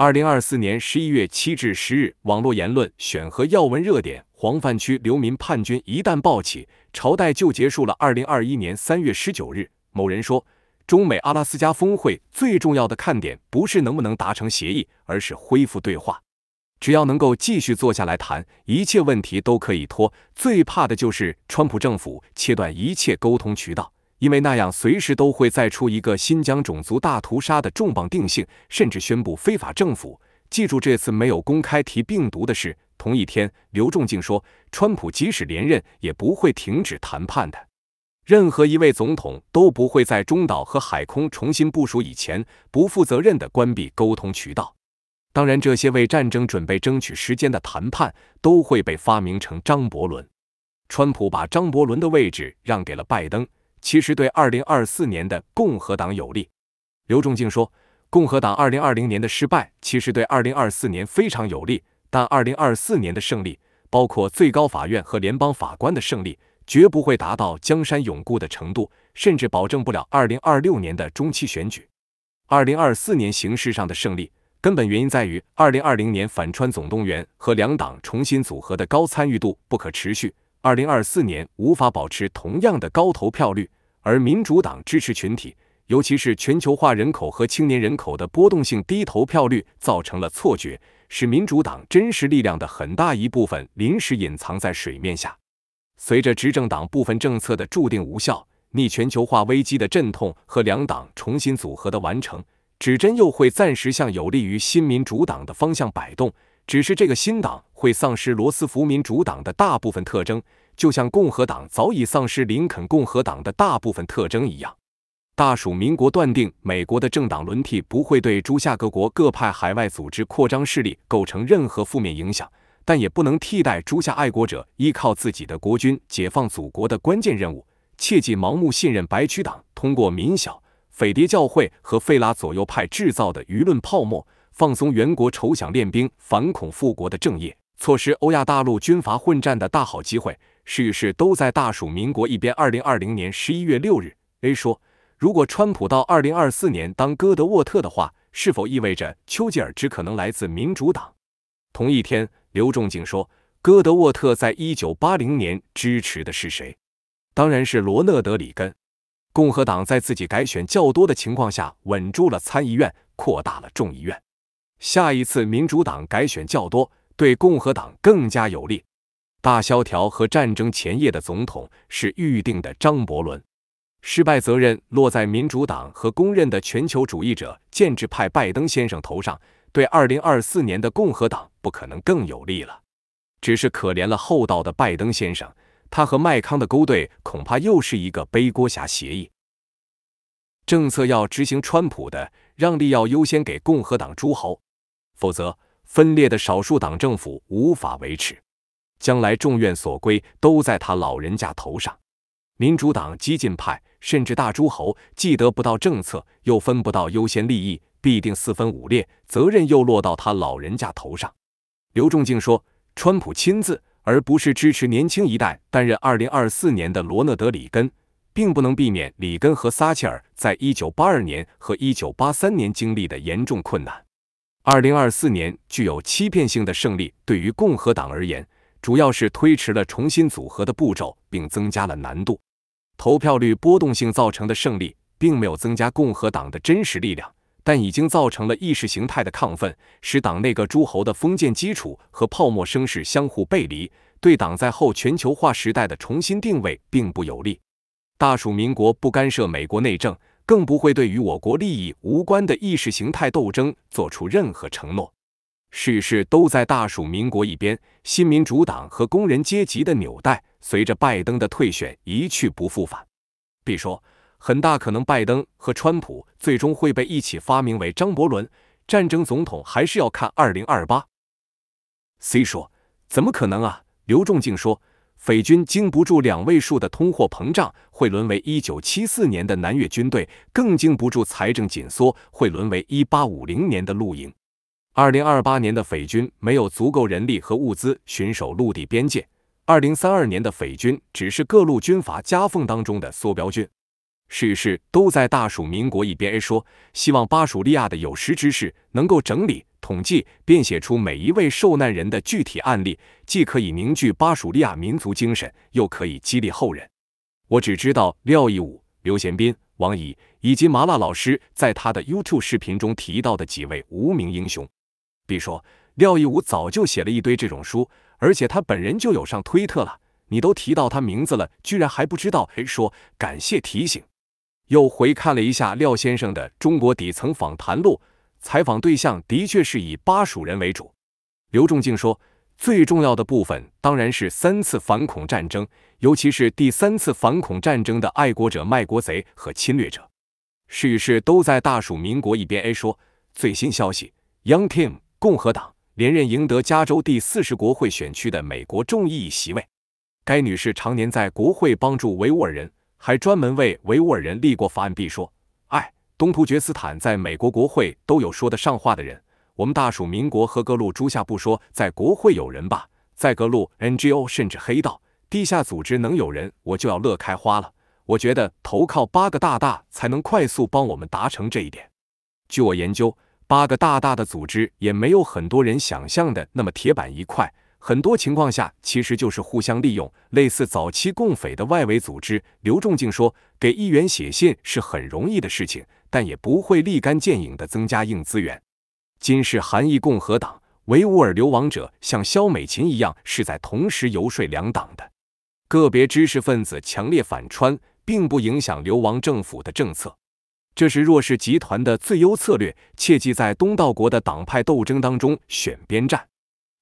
二零二四年十一月七至十日，网络言论选和要闻热点：黄泛区流民叛军一旦暴起，朝代就结束了。二零二一年三月十九日，某人说，中美阿拉斯加峰会最重要的看点不是能不能达成协议，而是恢复对话。只要能够继续坐下来谈，一切问题都可以拖。最怕的就是川普政府切断一切沟通渠道。因为那样，随时都会再出一个新疆种族大屠杀的重磅定性，甚至宣布非法政府。记住，这次没有公开提病毒的事。同一天，刘仲敬说，川普即使连任，也不会停止谈判的。任何一位总统都不会在中岛和海空重新部署以前，不负责任地关闭沟通渠道。当然，这些为战争准备、争取时间的谈判，都会被发明成张伯伦。川普把张伯伦的位置让给了拜登。其实对2024年的共和党有利，刘仲敬说，共和党2020年的失败其实对2024年非常有利，但2024年的胜利，包括最高法院和联邦法官的胜利，绝不会达到江山永固的程度，甚至保证不了2026年的中期选举。2024年形势上的胜利，根本原因在于2020年反川总动员和两党重新组合的高参与度不可持续。二零二四年无法保持同样的高投票率，而民主党支持群体，尤其是全球化人口和青年人口的波动性低投票率，造成了错觉，使民主党真实力量的很大一部分临时隐藏在水面下。随着执政党部分政策的注定无效、逆全球化危机的阵痛和两党重新组合的完成，指针又会暂时向有利于新民主党的方向摆动。只是这个新党会丧失罗斯福民主党的大部分特征，就像共和党早已丧失林肯共和党的大部分特征一样。大蜀民国断定，美国的政党轮替不会对朱夏各国各派海外组织扩张势力构成任何负面影响，但也不能替代朱夏爱国者依靠自己的国军解放祖国的关键任务。切忌盲目信任白区党通过民小匪谍教会和费拉左右派制造的舆论泡沫。放松元国仇想练兵反恐复国的正业，错失欧亚大陆军阀混战的大好机会。事与事都在大蜀民国一边。二零二零年十一月六日，A 说，如果川普到二零二四年当戈德沃特的话，是否意味着丘吉尔只可能来自民主党？同一天，刘仲景说，戈德沃特在一九八零年支持的是谁？当然是罗纳德·里根。共和党在自己改选较多的情况下稳住了参议院，扩大了众议院。下一次民主党改选较多，对共和党更加有利。大萧条和战争前夜的总统是预定的张伯伦，失败责任落在民主党和公认的全球主义者建制派拜登先生头上，对2024年的共和党不可能更有利了。只是可怜了厚道的拜登先生，他和麦康的勾兑恐怕又是一个背锅侠协议。政策要执行川普的，让利要优先给共和党诸侯。否则，分裂的少数党政府无法维持。将来众怨所归都在他老人家头上。民主党激进派甚至大诸侯既得不到政策，又分不到优先利益，必定四分五裂，责任又落到他老人家头上。刘仲敬说：“川普亲自，而不是支持年轻一代担任2024年的罗纳德·里根，并不能避免里根和撒切尔在一九八二年和一九八三年经历的严重困难。”二零二四年具有欺骗性的胜利，对于共和党而言，主要是推迟了重新组合的步骤，并增加了难度。投票率波动性造成的胜利，并没有增加共和党的真实力量，但已经造成了意识形态的亢奋，使党内各诸侯的封建基础和泡沫声势相互背离，对党在后全球化时代的重新定位并不有利。大蜀民国不干涉美国内政。更不会对与我国利益无关的意识形态斗争做出任何承诺，事事都在大蜀民国一边。新民主党和工人阶级的纽带随着拜登的退选一去不复返。B 说，很大可能拜登和川普最终会被一起发明为张伯伦战争总统，还是要看二零二八。C 说，怎么可能啊？刘仲敬说。匪军经不住两位数的通货膨胀，会沦为一九七四年的南越军队；更经不住财政紧缩，会沦为一八五零年的陆营。二零二八年的匪军没有足够人力和物资巡守陆地边界。二零三二年的匪军只是各路军阀夹缝当中的缩标军。事事都在大蜀民国一边。说，希望巴蜀利亚的有识之士能够整理。统计，并写出每一位受难人的具体案例，既可以凝聚巴蜀利亚民族精神，又可以激励后人。我只知道廖义武、刘贤斌、王乙以及麻辣老师在他的 YouTube 视频中提到的几位无名英雄。B 说，廖义武早就写了一堆这种书，而且他本人就有上推特了。你都提到他名字了，居然还不知道？A 说，感谢提醒。又回看了一下廖先生的《中国底层访谈录》。采访对象的确是以巴蜀人为主。刘仲敬说，最重要的部分当然是三次反恐战争，尤其是第三次反恐战争的爱国者、卖国贼和侵略者，是与是都在大蜀民国一边。A 说，最新消息，Young Kim 共和党连任赢得加州第四十国会选区的美国众议席位。该女士常年在国会帮助维吾尔人，还专门为维吾尔人立过法案。B 说。东突厥斯坦在美国国会都有说得上话的人，我们大蜀民国和各路诸下不说，在国会有人吧，在各路 NGO 甚至黑道、地下组织能有人，我就要乐开花了。我觉得投靠八个大大才能快速帮我们达成这一点。据我研究，八个大大的组织也没有很多人想象的那么铁板一块，很多情况下其实就是互相利用，类似早期共匪的外围组织。刘仲敬说：“给议员写信是很容易的事情。”但也不会立竿见影的增加硬资源。今世韩裔共和党维吾尔流亡者像肖美琴一样是在同时游说两党的。个别知识分子强烈反穿，并不影响流亡政府的政策。这是弱势集团的最优策略。切记在东道国的党派斗争当中选边站。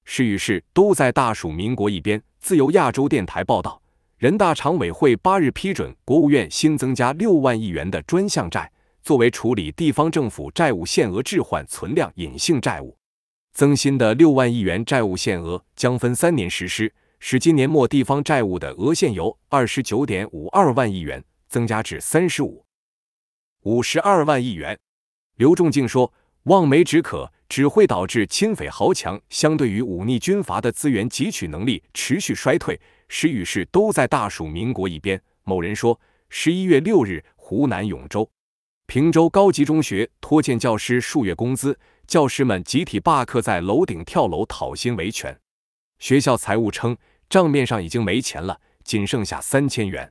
是与是都在大蜀民国一边。自由亚洲电台报道，人大常委会八日批准国务院新增加六万亿元的专项债。作为处理地方政府债务限额置换存量隐性债务，增新的六万亿元债务限额将分三年实施，使今年末地方债务的额限由二十九点五二万亿元增加至三十五五十二万亿元。刘仲敬说：“望梅止渴只会导致亲匪豪强相对于武逆军阀的资源汲取能力持续衰退。”史与势都在大蜀民国一边。某人说：“十一月六日，湖南永州。”平洲高级中学拖欠教师数月工资，教师们集体罢课，在楼顶跳楼讨薪维权。学校财务称，账面上已经没钱了，仅剩下三千元。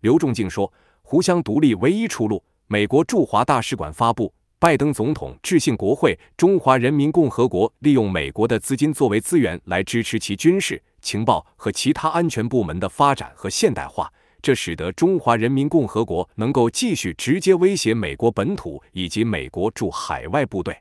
刘仲敬说，湖湘独立唯一出路。美国驻华大使馆发布，拜登总统致信国会，中华人民共和国利用美国的资金作为资源来支持其军事、情报和其他安全部门的发展和现代化。这使得中华人民共和国能够继续直接威胁美国本土以及美国驻海外部队。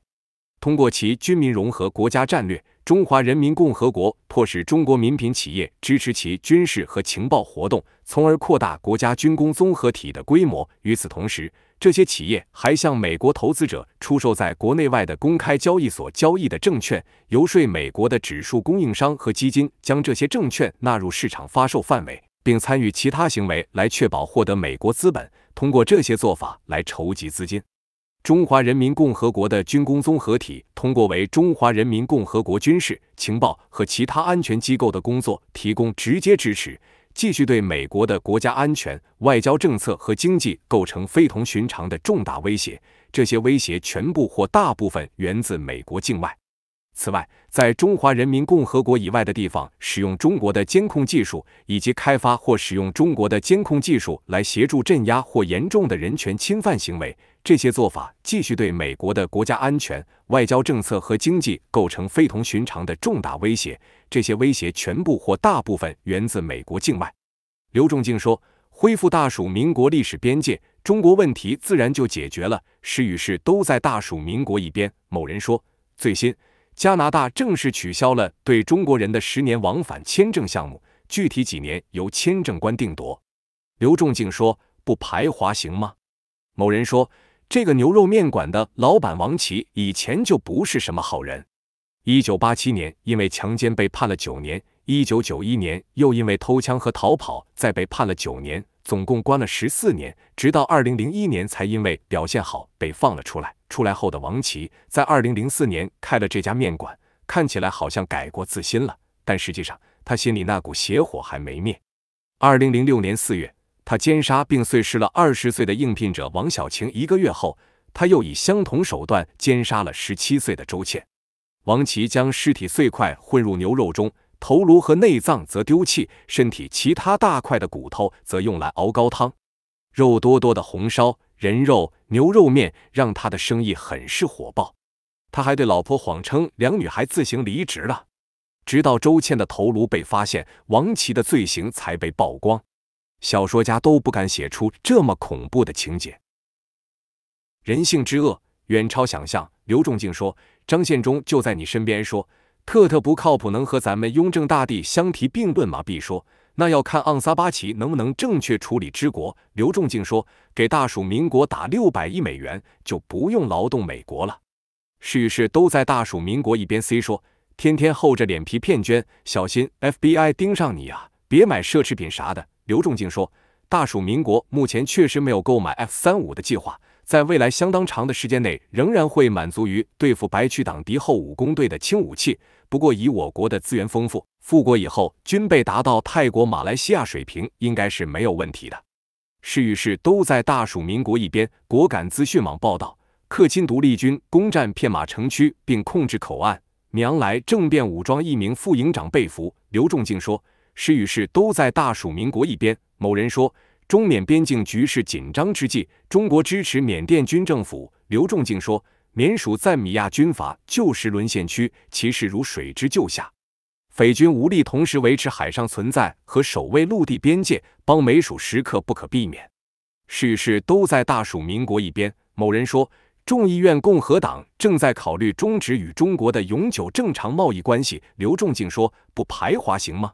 通过其军民融合国家战略，中华人民共和国迫使中国民品企业支持其军事和情报活动，从而扩大国家军工综合体的规模。与此同时，这些企业还向美国投资者出售在国内外的公开交易所交易的证券，游说美国的指数供应商和基金将这些证券纳入市场发售范围。并参与其他行为来确保获得美国资本，通过这些做法来筹集资金。中华人民共和国的军工综合体通过为中华人民共和国军事、情报和其他安全机构的工作提供直接支持，继续对美国的国家安全、外交政策和经济构成非同寻常的重大威胁。这些威胁全部或大部分源自美国境外。此外，在中华人民共和国以外的地方使用中国的监控技术，以及开发或使用中国的监控技术来协助镇压或严重的人权侵犯行为，这些做法继续对美国的国家安全、外交政策和经济构成非同寻常的重大威胁。这些威胁全部或大部分源自美国境外。刘仲敬说：“恢复大蜀民国历史边界，中国问题自然就解决了。时与事都在大蜀民国一边。”某人说：“最新。”加拿大正式取消了对中国人的十年往返签证项目，具体几年由签证官定夺。刘仲敬说：“不排华行吗？”某人说：“这个牛肉面馆的老板王琦以前就不是什么好人。一九八七年因为强奸被判了九年，一九九一年又因为偷枪和逃跑再被判了九年。”总共关了十四年，直到二零零一年才因为表现好被放了出来。出来后的王琦在二零零四年开了这家面馆，看起来好像改过自新了，但实际上他心里那股邪火还没灭。二零零六年四月，他奸杀并碎尸了二十岁的应聘者王小晴。一个月后，他又以相同手段奸杀了十七岁的周倩。王琦将尸体碎块混入牛肉中。头颅和内脏则丢弃，身体其他大块的骨头则用来熬高汤，肉多多的红烧人肉牛肉面让他的生意很是火爆。他还对老婆谎称两女孩自行离职了，直到周倩的头颅被发现，王琦的罪行才被曝光。小说家都不敢写出这么恐怖的情节，人性之恶远超想象。刘仲敬说：“张献忠就在你身边。”说。特特不靠谱，能和咱们雍正大帝相提并论吗？必说，那要看昂撒巴奇能不能正确处理之国。刘仲敬说，给大蜀民国打六百亿美元，就不用劳动美国了。是与是都在大蜀民国一边 C 说，天天厚着脸皮骗捐，小心 FBI 盯上你啊！别买奢侈品啥的。刘仲敬说，大蜀民国目前确实没有购买 F 三五的计划。在未来相当长的时间内，仍然会满足于对付白区党敌后武工队的轻武器。不过，以我国的资源丰富，复国以后军备达到泰国、马来西亚水平，应该是没有问题的。是与是都在大蜀民国一边。果敢资讯网报道，克钦独立军攻占片马城区并控制口岸。娘来政变武装一名副营长被俘。刘仲敬说，是与是都在大蜀民国一边。某人说。中缅边境局势紧张之际，中国支持缅甸军政府。刘仲敬说，缅属赞米亚军阀旧时沦陷区，其势如水之就下，匪军无力同时维持海上存在和守卫陆地边界，帮美属时刻不可避免。事与事都在大蜀民国一边。某人说，众议院共和党正在考虑终止与中国的永久正常贸易关系。刘仲敬说，不排华行吗？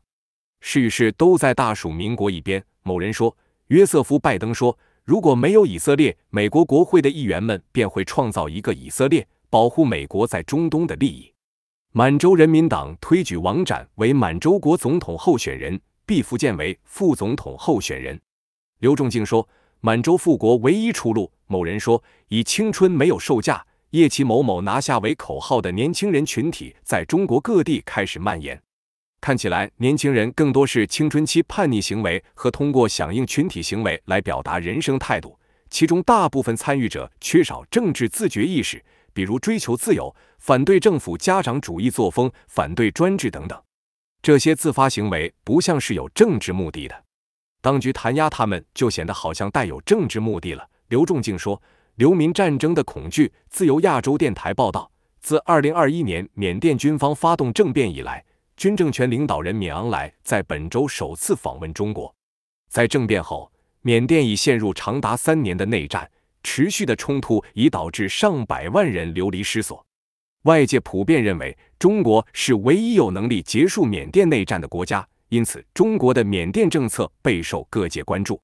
事与事都在大蜀民国一边。某人说。约瑟夫·拜登说：“如果没有以色列，美国国会的议员们便会创造一个以色列，保护美国在中东的利益。”满洲人民党推举王展为满洲国总统候选人，毕福剑为副总统候选人。刘仲敬说：“满洲复国唯一出路。”某人说：“以青春没有售价，夜骑某某拿下为口号的年轻人群体，在中国各地开始蔓延。”看起来，年轻人更多是青春期叛逆行为和通过响应群体行为来表达人生态度，其中大部分参与者缺少政治自觉意识，比如追求自由、反对政府家长主义作风、反对专制等等。这些自发行为不像是有政治目的的，当局弹压他们就显得好像带有政治目的了。刘仲敬说：“流民战争的恐惧。”自由亚洲电台报道，自2021年缅甸军方发动政变以来。军政权领导人米昂莱在本周首次访问中国。在政变后，缅甸已陷入长达三年的内战，持续的冲突已导致上百万人流离失所。外界普遍认为，中国是唯一有能力结束缅甸内战的国家，因此中国的缅甸政策备受各界关注。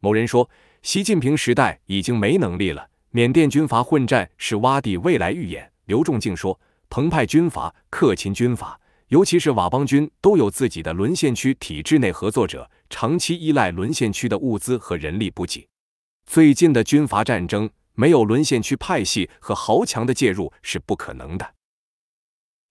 某人说：“习近平时代已经没能力了，缅甸军阀混战是洼地未来预演。”刘仲敬说：“澎湃军阀、克勤军阀。”尤其是佤邦军都有自己的沦陷区体制内合作者，长期依赖沦陷区的物资和人力补给。最近的军阀战争没有沦陷区派系和豪强的介入是不可能的。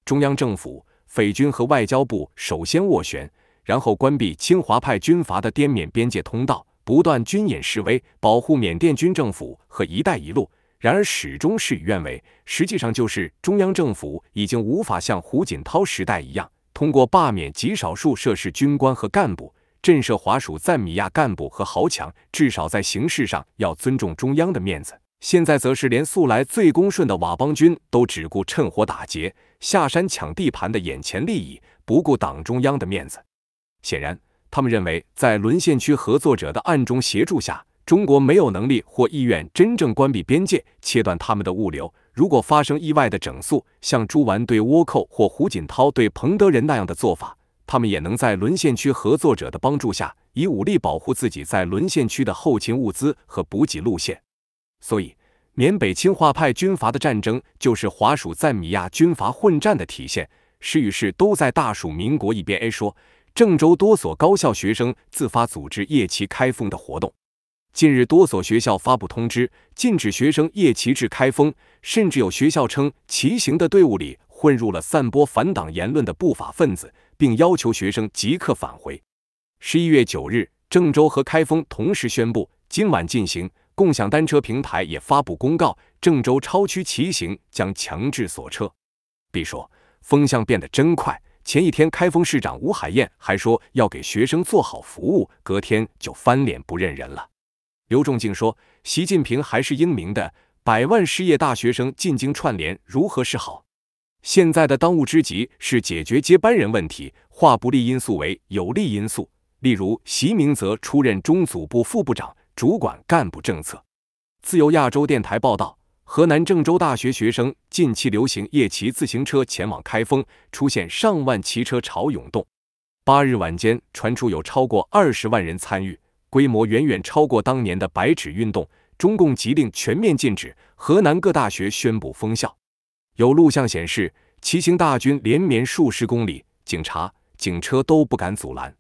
中央政府、匪军和外交部首先斡旋，然后关闭清华派军阀的滇缅边界通道，不断军演示威，保护缅甸军政府和“一带一路”。然而，始终事与愿违。实际上，就是中央政府已经无法像胡锦涛时代一样，通过罢免极少数涉事军官和干部，震慑华属赞米亚干部和豪强，至少在形式上要尊重中央的面子。现在，则是连素来最恭顺的佤邦军，都只顾趁火打劫、下山抢地盘的眼前利益，不顾党中央的面子。显然，他们认为在沦陷区合作者的暗中协助下。中国没有能力或意愿真正关闭边界，切断他们的物流。如果发生意外的整肃，像朱玩对倭寇或胡锦涛对彭德仁那样的做法，他们也能在沦陷区合作者的帮助下，以武力保护自己在沦陷区的后勤物资和补给路线。所以，缅北侵华派军阀的战争就是华属赞米亚军阀混战的体现。是与是都在大蜀民国一边。A 说，郑州多所高校学生自发组织夜骑开封的活动。近日，多所学校发布通知，禁止学生夜骑至开封，甚至有学校称骑行的队伍里混入了散播反党言论的不法分子，并要求学生即刻返回。十一月九日，郑州和开封同时宣布今晚进行共享单车平台也发布公告，郑州超区骑行将强制锁车。B 说风向变得真快，前一天开封市长吴海燕还说要给学生做好服务，隔天就翻脸不认人了。刘仲敬说：“习近平还是英明的，百万失业大学生进京串联，如何是好？现在的当务之急是解决接班人问题，化不利因素为有利因素。例如，席明泽出任中组部副部长，主管干部政策。”自由亚洲电台报道，河南郑州大学学生近期流行夜骑自行车前往开封，出现上万骑车潮涌动。八日晚间传出有超过二十万人参与。规模远远超过当年的白纸运动，中共急令全面禁止，河南各大学宣布封校。有录像显示，骑行大军连绵数十公里，警察、警车都不敢阻拦。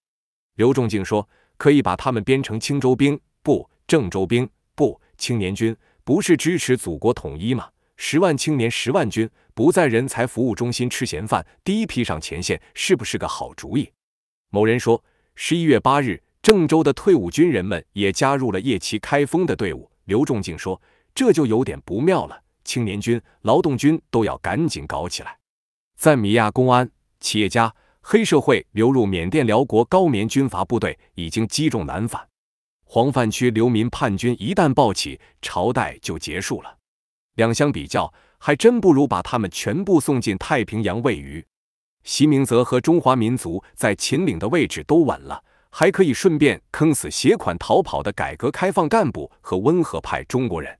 刘仲敬说：“可以把他们编成青州兵，不，郑州兵，不，青年军，不是支持祖国统一吗？十万青年十万军，不在人才服务中心吃闲饭，第一批上前线，是不是个好主意？”某人说：“十一月八日。”郑州的退伍军人们也加入了夜骑开封的队伍。刘仲敬说：“这就有点不妙了，青年军、劳动军都要赶紧搞起来。”赞米亚公安、企业家、黑社会流入缅甸、辽国、高棉军阀部队已经积重难返，黄泛区流民叛军一旦暴起，朝代就结束了。两相比较，还真不如把他们全部送进太平洋喂鱼。席明泽和中华民族在秦岭的位置都稳了。还可以顺便坑死携款逃跑的改革开放干部和温和派中国人。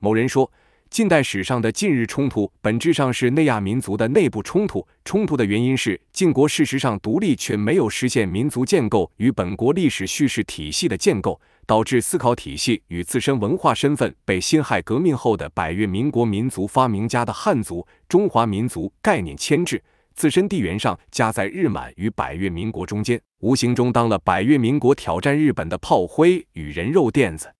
某人说，近代史上的近日冲突本质上是内亚民族的内部冲突，冲突的原因是晋国事实上独立却没有实现民族建构与本国历史叙事体系的建构，导致思考体系与自身文化身份被辛亥革命后的百越民国民族发明家的汉族中华民族概念牵制。自身地缘上夹在日满与百越民国中间，无形中当了百越民国挑战日本的炮灰与人肉垫子。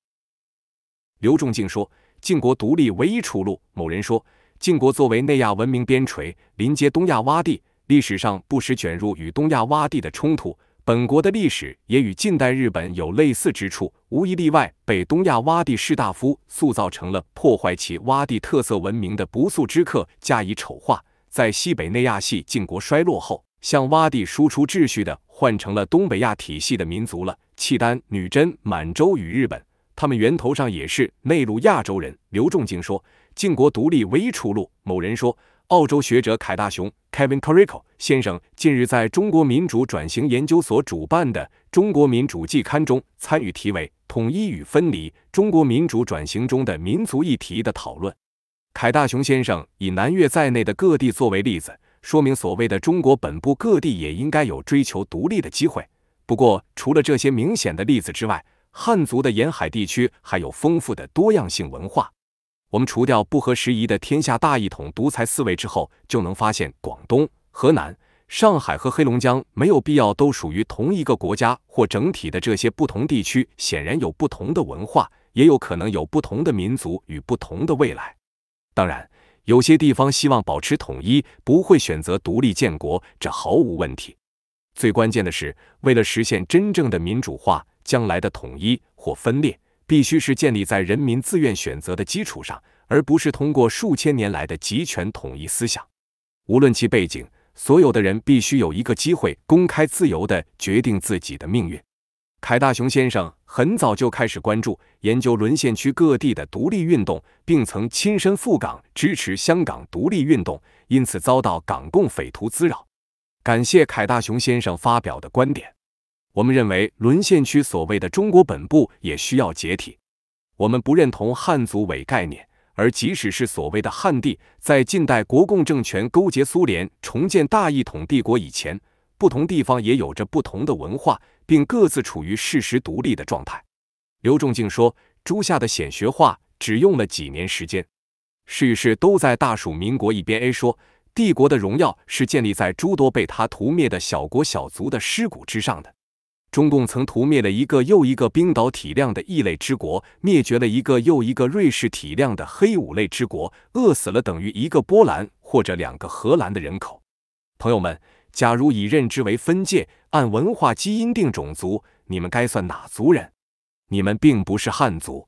刘仲敬说，晋国独立唯一出路。某人说，晋国作为内亚文明边陲，临接东亚洼地，历史上不时卷入与东亚洼地的冲突。本国的历史也与近代日本有类似之处，无一例外被东亚洼地士大夫塑造成了破坏其洼地特色文明的不速之客，加以丑化。在西北内亚系晋国衰落后，向洼地输出秩序的换成了东北亚体系的民族了。契丹、女真、满洲与日本，他们源头上也是内陆亚洲人。刘仲敬说，晋国独立唯一出路。某人说，澳洲学者凯大雄 （Kevin Carrico） 先生近日在中国民主转型研究所主办的《中国民主季刊》中参与题为“统一与分离：中国民主转型中的民族议题”的讨论。凯大雄先生以南越在内的各地作为例子，说明所谓的中国本部各地也应该有追求独立的机会。不过，除了这些明显的例子之外，汉族的沿海地区还有丰富的多样性文化。我们除掉不合时宜的天下大一统独裁思维之后，就能发现广东、河南、上海和黑龙江没有必要都属于同一个国家或整体的这些不同地区，显然有不同的文化，也有可能有不同的民族与不同的未来。当然，有些地方希望保持统一，不会选择独立建国，这毫无问题。最关键的是，为了实现真正的民主化，将来的统一或分裂必须是建立在人民自愿选择的基础上，而不是通过数千年来的集权统一思想。无论其背景，所有的人必须有一个机会，公开自由地决定自己的命运。凯大雄先生很早就开始关注研究沦陷区各地的独立运动，并曾亲身赴港支持香港独立运动，因此遭到港共匪徒滋扰。感谢凯大雄先生发表的观点。我们认为沦陷区所谓的中国本部也需要解体。我们不认同汉族伪概念，而即使是所谓的汉地，在近代国共政权勾结苏联重建大一统帝国以前。不同地方也有着不同的文化，并各自处于事实独立的状态。刘仲敬说：“朱夏的显学化只用了几年时间，世与事都在大蜀民国一边。”A 说：“帝国的荣耀是建立在诸多被他屠灭的小国小族的尸骨之上的。中共曾屠灭了一个又一个冰岛体量的异类之国，灭绝了一个又一个瑞士体量的黑五类之国，饿死了等于一个波兰或者两个荷兰的人口。”朋友们。假如以认知为分界，按文化基因定种族，你们该算哪族人？你们并不是汉族。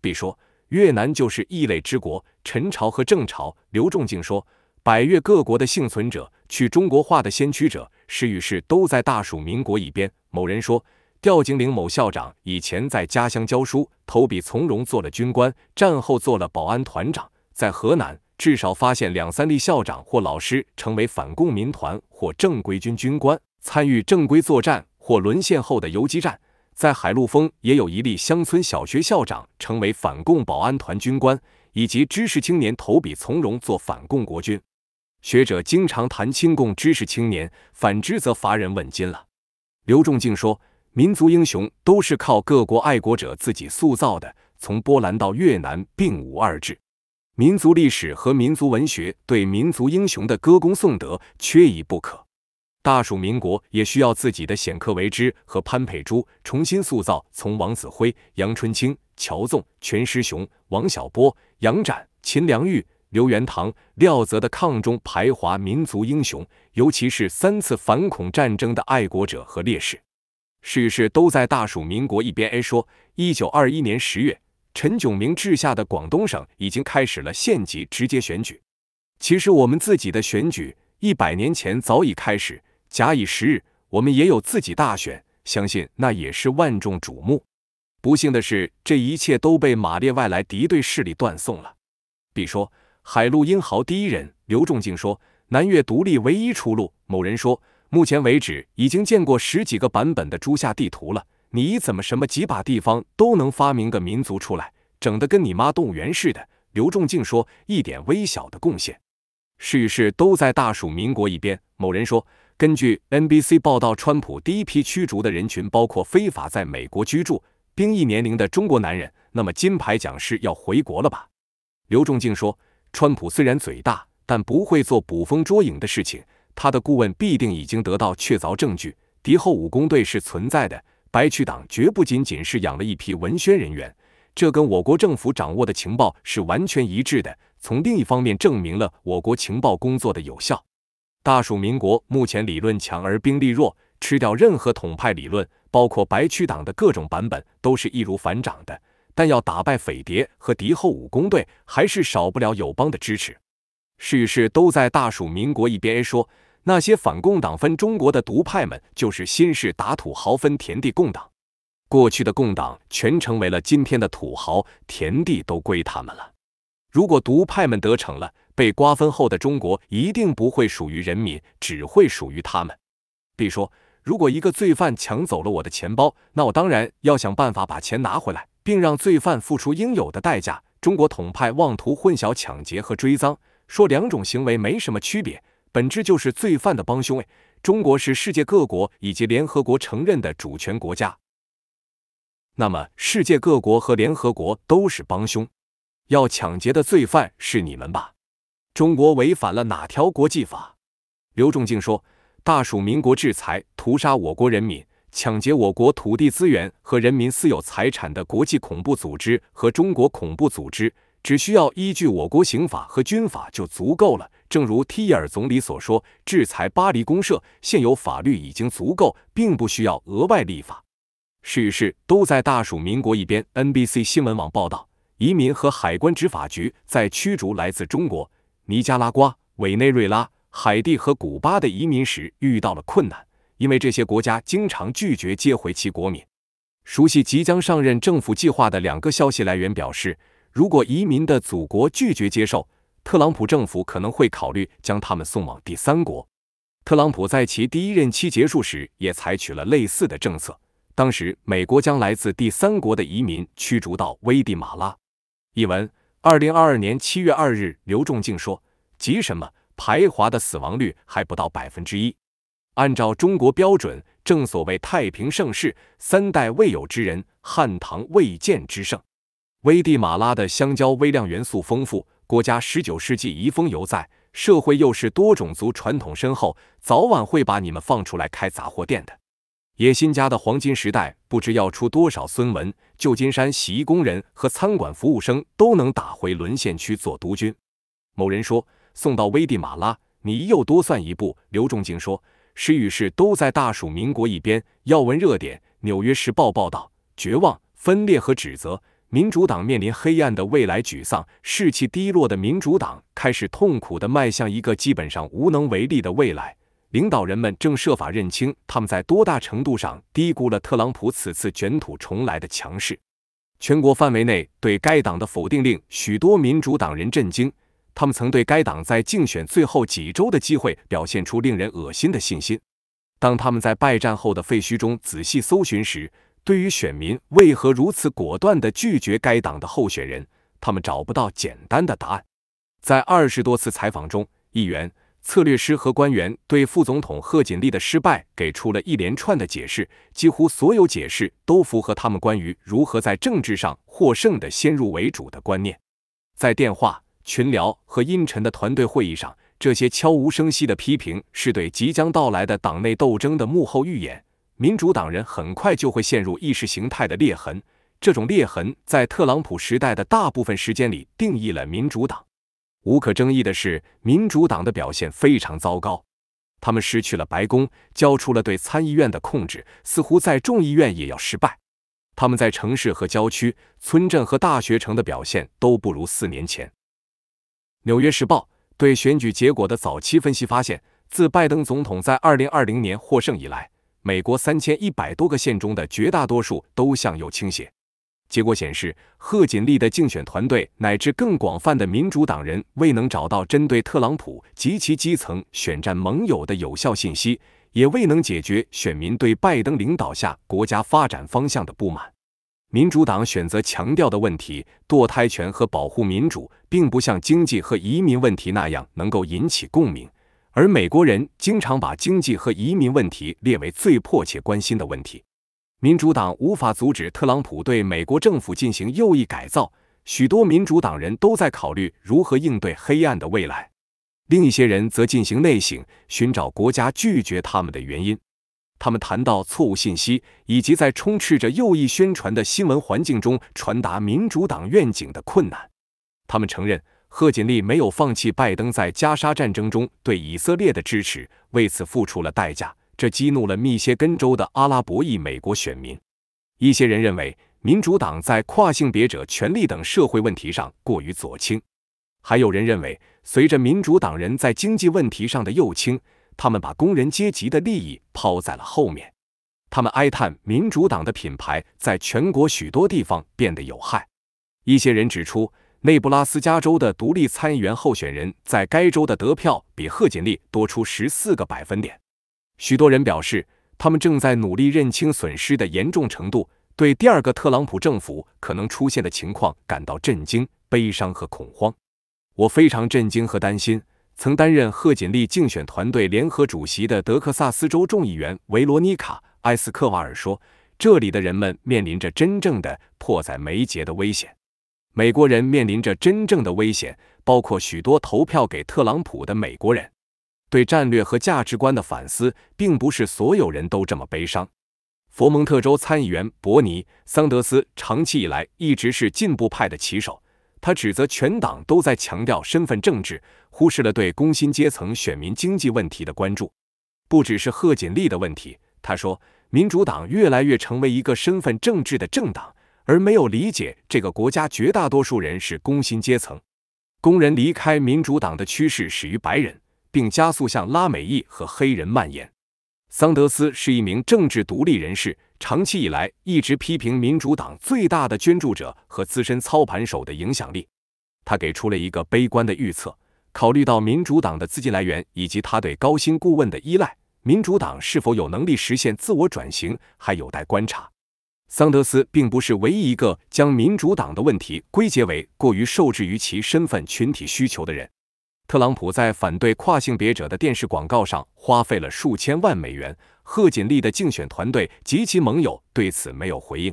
B 说越南就是异类之国。陈朝和郑朝，刘仲敬说百越各国的幸存者，去中国化的先驱者，时与世都在大蜀民国一边。某人说吊景岭某校长以前在家乡教书，投笔从戎做了军官，战后做了保安团长，在河南。至少发现两三例校长或老师成为反共民团或正规军军官，参与正规作战或沦陷后的游击战。在海陆丰也有一例乡村小学校长成为反共保安团军官，以及知识青年投笔从戎做反共国军。学者经常谈亲共知识青年，反之则乏人问津了。刘仲敬说，民族英雄都是靠各国爱国者自己塑造的，从波兰到越南并无二致。民族历史和民族文学对民族英雄的歌功颂德缺一不可。大蜀民国也需要自己的显客为之和潘佩珠重新塑造，从王子辉、杨春清、乔纵、全师雄、王小波、杨展、秦良玉、刘元堂、廖泽的抗中排华民族英雄，尤其是三次反恐战争的爱国者和烈士。事事都在大蜀民国一边 A 说。一九二一年十月。陈炯明治下的广东省已经开始了县级直接选举。其实我们自己的选举一百年前早已开始。假以时日，我们也有自己大选，相信那也是万众瞩目。不幸的是，这一切都被马列外来敌对势力断送了。比说，海陆英豪第一人刘仲敬说：“南越独立唯一出路。”某人说：“目前为止，已经见过十几个版本的朱夏地图了。”你怎么什么几把地方都能发明个民族出来，整得跟你妈动物园似的？刘仲敬说，一点微小的贡献，事与事都在大蜀民国一边。某人说，根据 NBC 报道，川普第一批驱逐的人群包括非法在美国居住、兵役年龄的中国男人。那么金牌讲师要回国了吧？刘仲敬说，川普虽然嘴大，但不会做捕风捉影的事情，他的顾问必定已经得到确凿证据，敌后武工队是存在的。白区党绝不仅仅是养了一批文宣人员，这跟我国政府掌握的情报是完全一致的，从另一方面证明了我国情报工作的有效。大蜀民国目前理论强而兵力弱，吃掉任何统派理论，包括白区党的各种版本，都是易如反掌的。但要打败匪谍和敌后武工队，还是少不了友邦的支持。事与事都在大蜀民国一边说。那些反共党分中国的独派们，就是新式打土豪分田地共党。过去的共党全成为了今天的土豪，田地都归他们了。如果独派们得逞了，被瓜分后的中国一定不会属于人民，只会属于他们。B 说，如果一个罪犯抢走了我的钱包，那我当然要想办法把钱拿回来，并让罪犯付出应有的代价。中国统派妄图混淆抢劫和追赃，说两种行为没什么区别。本质就是罪犯的帮凶哎，中国是世界各国以及联合国承认的主权国家。那么世界各国和联合国都是帮凶，要抢劫的罪犯是你们吧？中国违反了哪条国际法？刘仲敬说，大蜀民国制裁屠杀我国人民、抢劫我国土地资源和人民私有财产的国际恐怖组织和中国恐怖组织，只需要依据我国刑法和军法就足够了。正如提尔总理所说，制裁巴黎公社现有法律已经足够，并不需要额外立法。事是，都在大署民国一边。NBC 新闻网报道，移民和海关执法局在驱逐来自中国、尼加拉瓜、委内瑞拉、海地和古巴的移民时遇到了困难，因为这些国家经常拒绝接回其国民。熟悉即将上任政府计划的两个消息来源表示，如果移民的祖国拒绝接受，特朗普政府可能会考虑将他们送往第三国。特朗普在其第一任期结束时也采取了类似的政策，当时美国将来自第三国的移民驱逐到危地马拉。译文：二零二二年七月二日，刘仲敬说：“急什么？排华的死亡率还不到百分之一。按照中国标准，正所谓太平盛世，三代未有之人，汉唐未见之盛。危地马拉的香蕉微量元素丰富。”国家十九世纪遗风犹在，社会又是多种族传统深厚，早晚会把你们放出来开杂货店的。野心家的黄金时代，不知要出多少孙文。旧金山洗衣工人和餐馆服务生都能打回沦陷区做督军。某人说送到危地马拉，你又多算一步。刘仲敬说，时与势都在大蜀民国一边。要闻热点，《纽约时报》报道：绝望、分裂和指责。民主党面临黑暗的未来，沮丧、士气低落的民主党开始痛苦地迈向一个基本上无能为力的未来。领导人们正设法认清他们在多大程度上低估了特朗普此次卷土重来的强势。全国范围内对该党的否定令许多民主党人震惊，他们曾对该党在竞选最后几周的机会表现出令人恶心的信心。当他们在败战后的废墟中仔细搜寻时，对于选民为何如此果断地拒绝该党的候选人，他们找不到简单的答案。在二十多次采访中，议员、策略师和官员对副总统贺锦丽的失败给出了一连串的解释，几乎所有解释都符合他们关于如何在政治上获胜的先入为主的观念。在电话群聊和阴沉的团队会议上，这些悄无声息的批评是对即将到来的党内斗争的幕后预演。民主党人很快就会陷入意识形态的裂痕，这种裂痕在特朗普时代的大部分时间里定义了民主党。无可争议的是，民主党的表现非常糟糕，他们失去了白宫，交出了对参议院的控制，似乎在众议院也要失败。他们在城市和郊区、村镇和大学城的表现都不如四年前。《纽约时报》对选举结果的早期分析发现，自拜登总统在二零二零年获胜以来。美国三千一百多个县中的绝大多数都向右倾斜。结果显示，贺锦丽的竞选团队乃至更广泛的民主党人未能找到针对特朗普及其基层选战盟友的有效信息，也未能解决选民对拜登领导下国家发展方向的不满。民主党选择强调的问题——堕胎权和保护民主，并不像经济和移民问题那样能够引起共鸣。而美国人经常把经济和移民问题列为最迫切关心的问题。民主党无法阻止特朗普对美国政府进行右翼改造，许多民主党人都在考虑如何应对黑暗的未来。另一些人则进行内省，寻找国家拒绝他们的原因。他们谈到错误信息，以及在充斥着右翼宣传的新闻环境中传达民主党愿景的困难。他们承认。贺锦丽没有放弃拜登在加沙战争中对以色列的支持，为此付出了代价，这激怒了密歇根州的阿拉伯裔美国选民。一些人认为民主党在跨性别者权利等社会问题上过于左倾，还有人认为随着民主党人在经济问题上的右倾，他们把工人阶级的利益抛在了后面。他们哀叹民主党的品牌在全国许多地方变得有害。一些人指出。内布拉斯加州的独立参议员候选人在该州的得票比贺锦丽多出十四个百分点。许多人表示，他们正在努力认清损失的严重程度，对第二个特朗普政府可能出现的情况感到震惊、悲伤和恐慌。我非常震惊和担心。曾担任贺锦丽竞选团队联合主席的德克萨斯州众议员维罗妮卡·埃斯克瓦尔说：“这里的人们面临着真正的、迫在眉睫的危险。”美国人面临着真正的危险，包括许多投票给特朗普的美国人。对战略和价值观的反思，并不是所有人都这么悲伤。佛蒙特州参议员伯尼·桑德斯长期以来一直是进步派的旗手，他指责全党都在强调身份政治，忽视了对工薪阶层选民经济问题的关注。不只是贺锦丽的问题，他说，民主党越来越成为一个身份政治的政党。而没有理解这个国家绝大多数人是工薪阶层，工人离开民主党的趋势始于白人，并加速向拉美裔和黑人蔓延。桑德斯是一名政治独立人士，长期以来一直批评民主党最大的捐助者和资深操盘手的影响力。他给出了一个悲观的预测：考虑到民主党的资金来源以及他对高薪顾问的依赖，民主党是否有能力实现自我转型，还有待观察。桑德斯并不是唯一一个将民主党的问题归结为过于受制于其身份群体需求的人。特朗普在反对跨性别者的电视广告上花费了数千万美元。贺锦丽的竞选团队及其盟友对此没有回应。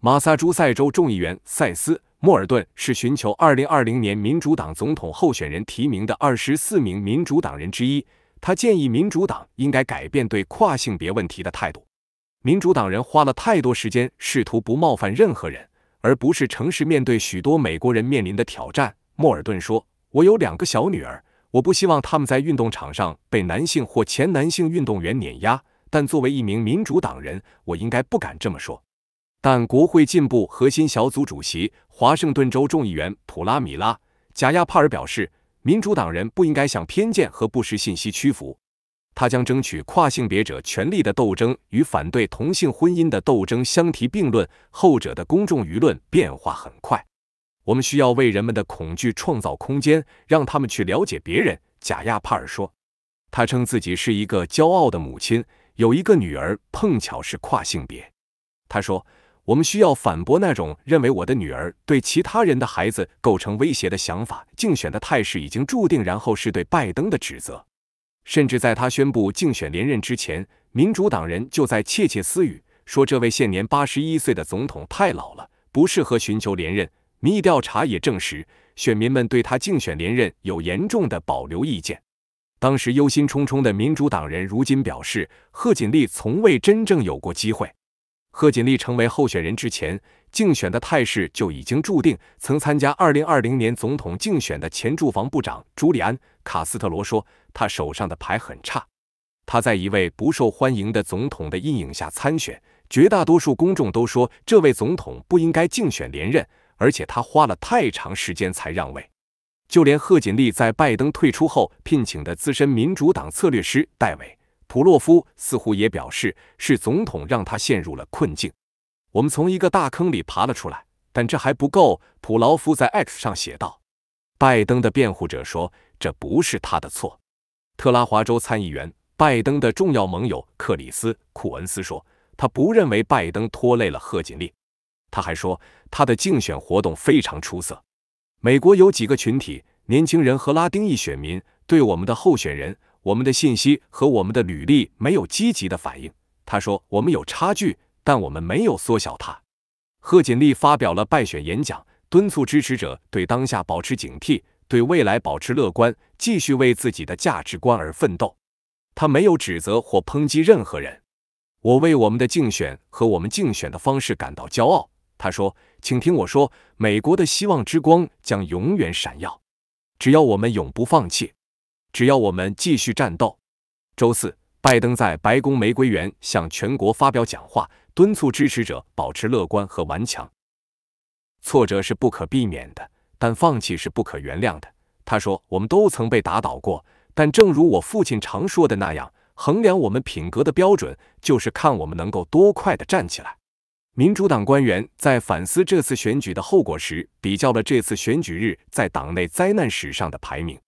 马萨诸塞州众议员塞斯·莫尔顿是寻求2020年民主党总统候选人提名的24名民主党人之一。他建议民主党应该改变对跨性别问题的态度。民主党人花了太多时间试图不冒犯任何人，而不是诚实面对许多美国人面临的挑战。莫尔顿说：“我有两个小女儿，我不希望他们在运动场上被男性或前男性运动员碾压。但作为一名民主党人，我应该不敢这么说。”但国会进步核心小组主席、华盛顿州众议员普拉米拉·贾亚帕尔表示，民主党人不应该向偏见和不实信息屈服。他将争取跨性别者权利的斗争与反对同性婚姻的斗争相提并论，后者的公众舆论变化很快。我们需要为人们的恐惧创造空间，让他们去了解别人。贾亚帕尔说。他称自己是一个骄傲的母亲，有一个女儿碰巧是跨性别。他说：“我们需要反驳那种认为我的女儿对其他人的孩子构成威胁的想法。”竞选的态势已经注定，然后是对拜登的指责。甚至在他宣布竞选连任之前，民主党人就在窃窃私语，说这位现年八十一岁的总统太老了，不适合寻求连任。民意调查也证实，选民们对他竞选连任有严重的保留意见。当时忧心忡忡的民主党人如今表示，贺锦丽从未真正有过机会。贺锦丽成为候选人之前。竞选的态势就已经注定。曾参加2020年总统竞选的前住房部长朱利安·卡斯特罗说：“他手上的牌很差。他在一位不受欢迎的总统的阴影下参选，绝大多数公众都说这位总统不应该竞选连任，而且他花了太长时间才让位。”就连贺锦丽在拜登退出后聘请的资深民主党策略师戴维·普洛夫似乎也表示，是总统让他陷入了困境。我们从一个大坑里爬了出来，但这还不够。普劳夫在 X 上写道：“拜登的辩护者说这不是他的错。”特拉华州参议员、拜登的重要盟友克里斯·库恩斯说：“他不认为拜登拖累了贺锦丽。他还说他的竞选活动非常出色。美国有几个群体，年轻人和拉丁裔选民对我们的候选人、我们的信息和我们的履历没有积极的反应。”他说：“我们有差距。”但我们没有缩小它。贺锦丽发表了败选演讲，敦促支持者对当下保持警惕，对未来保持乐观，继续为自己的价值观而奋斗。他没有指责或抨击任何人。我为我们的竞选和我们竞选的方式感到骄傲。他说：“请听我说，美国的希望之光将永远闪耀，只要我们永不放弃，只要我们继续战斗。”周四。拜登在白宫玫瑰园向全国发表讲话，敦促支持者保持乐观和顽强。挫折是不可避免的，但放弃是不可原谅的。他说：“我们都曾被打倒过，但正如我父亲常说的那样，衡量我们品格的标准就是看我们能够多快的站起来。”民主党官员在反思这次选举的后果时，比较了这次选举日在党内灾难史上的排名。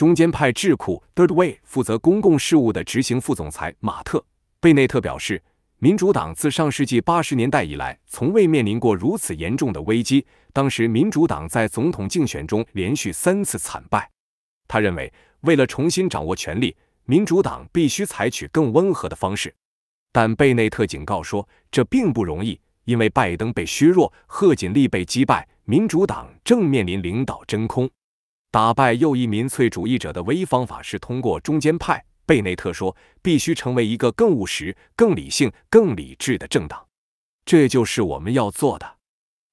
中间派智库 Third Way 负责公共事务的执行副总裁马特·贝内特表示，民主党自上世纪八十年代以来从未面临过如此严重的危机。当时，民主党在总统竞选中连续三次惨败。他认为，为了重新掌握权力，民主党必须采取更温和的方式。但贝内特警告说，这并不容易，因为拜登被削弱，贺锦丽被击败，民主党正面临领导真空。打败右翼民粹主义者的唯一方法是通过中间派，贝内特说，必须成为一个更务实、更理性、更理智的政党，这就是我们要做的。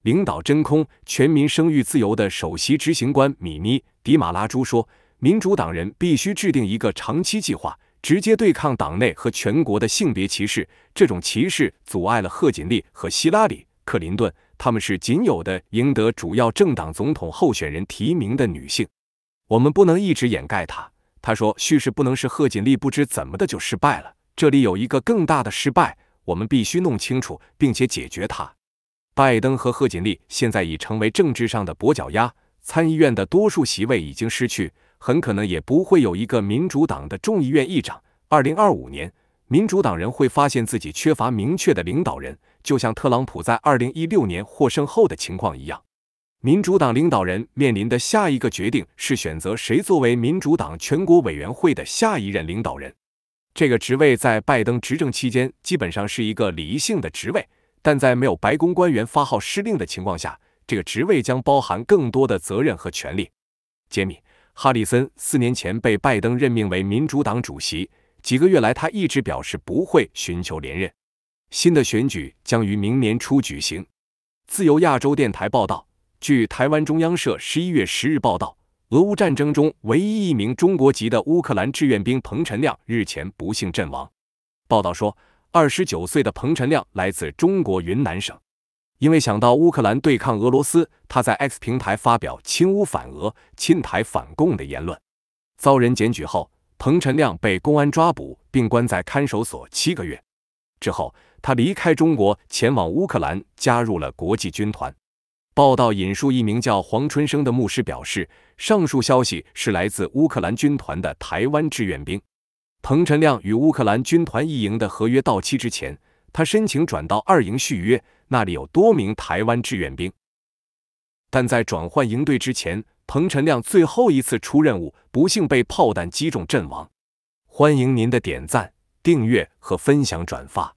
领导真空、全民生育自由的首席执行官米妮迪马拉朱说，民主党人必须制定一个长期计划，直接对抗党内和全国的性别歧视，这种歧视阻碍了贺锦丽和希拉里·克林顿。她们是仅有的赢得主要政党总统候选人提名的女性。我们不能一直掩盖她。她说：“叙事不能是贺锦丽不知怎么的就失败了。这里有一个更大的失败，我们必须弄清楚并且解决它。”拜登和贺锦丽现在已成为政治上的跛脚鸭。参议院的多数席位已经失去，很可能也不会有一个民主党的众议院议长。二零二五年，民主党人会发现自己缺乏明确的领导人。就像特朗普在二零一六年获胜后的情况一样，民主党领导人面临的下一个决定是选择谁作为民主党全国委员会的下一任领导人。这个职位在拜登执政期间基本上是一个礼仪性的职位，但在没有白宫官员发号施令的情况下，这个职位将包含更多的责任和权利。杰米·哈里森四年前被拜登任命为民主党主席，几个月来他一直表示不会寻求连任。新的选举将于明年初举行。自由亚洲电台报道，据台湾中央社十一月十日报道，俄乌战争中唯一一名中国籍的乌克兰志愿兵彭陈亮日前不幸阵亡。报道说，二十九岁的彭陈亮来自中国云南省，因为想到乌克兰对抗俄罗斯，他在 X 平台发表亲乌反俄、亲台反共的言论，遭人检举后，彭陈亮被公安抓捕并关在看守所七个月之后。他离开中国，前往乌克兰，加入了国际军团。报道引述一名叫黄春生的牧师表示，上述消息是来自乌克兰军团的台湾志愿兵彭陈亮与乌克兰军团一营的合约到期之前，他申请转到二营续约，那里有多名台湾志愿兵。但在转换营队之前，彭陈亮最后一次出任务，不幸被炮弹击中阵亡。欢迎您的点赞、订阅和分享转发。